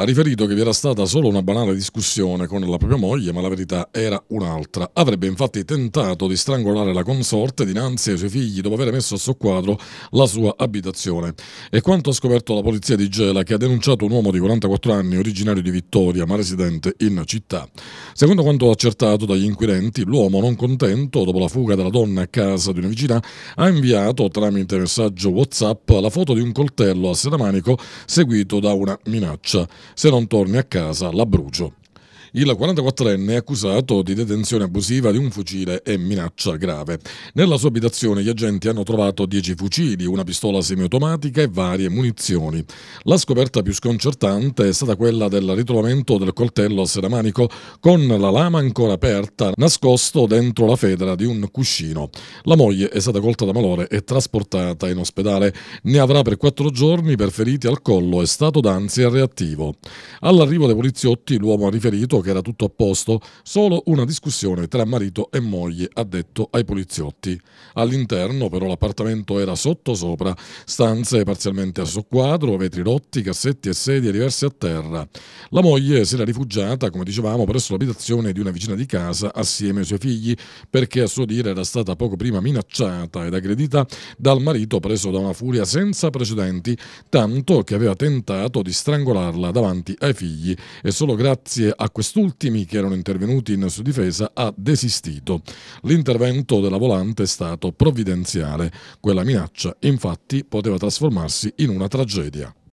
ha riferito che vi era stata solo una banale discussione con la propria moglie, ma la verità era un'altra. Avrebbe infatti tentato di strangolare la consorte dinanzi ai suoi figli dopo aver messo a soqquadro la sua abitazione. E quanto ha scoperto la polizia di Gela, che ha denunciato un uomo di 44 anni originario di Vittoria, ma residente in città. Secondo quanto accertato dagli inquirenti, l'uomo non contento, dopo la fuga della donna a casa di una vicina, ha inviato tramite messaggio WhatsApp la foto di un coltello a serramanico seguito da una minaccia se non torni a casa la brucio. Il 44enne è accusato di detenzione abusiva di un fucile e minaccia grave. Nella sua abitazione gli agenti hanno trovato 10 fucili, una pistola semiautomatica e varie munizioni. La scoperta più sconcertante è stata quella del ritrovamento del coltello a seramanico con la lama ancora aperta, nascosto dentro la federa di un cuscino. La moglie è stata colta da malore e trasportata in ospedale. Ne avrà per quattro giorni per feriti al collo e stato d'ansia reattivo. All'arrivo dei poliziotti l'uomo ha riferito notò che era tutto a posto, solo una discussione tra marito e moglie ha detto ai poliziotti. All'interno però l'appartamento era sottosopra, stanze parzialmente a soqquadro, vetri rotti, cassetti e sedie diverse a terra. La moglie si era rifugiata, come dicevamo, presso l'abitazione di una vicina di casa assieme ai suoi figli perché a suo dire era stata poco prima minacciata ed aggredita dal marito preso da una furia senza precedenti, tanto che aveva tentato di strangolarla davanti ai figli e solo grazie a quest'ultimi che erano intervenuti in sua difesa ha desistito. L'intervento della volante è stato provvidenziale. Quella minaccia infatti poteva trasformarsi in una tragedia.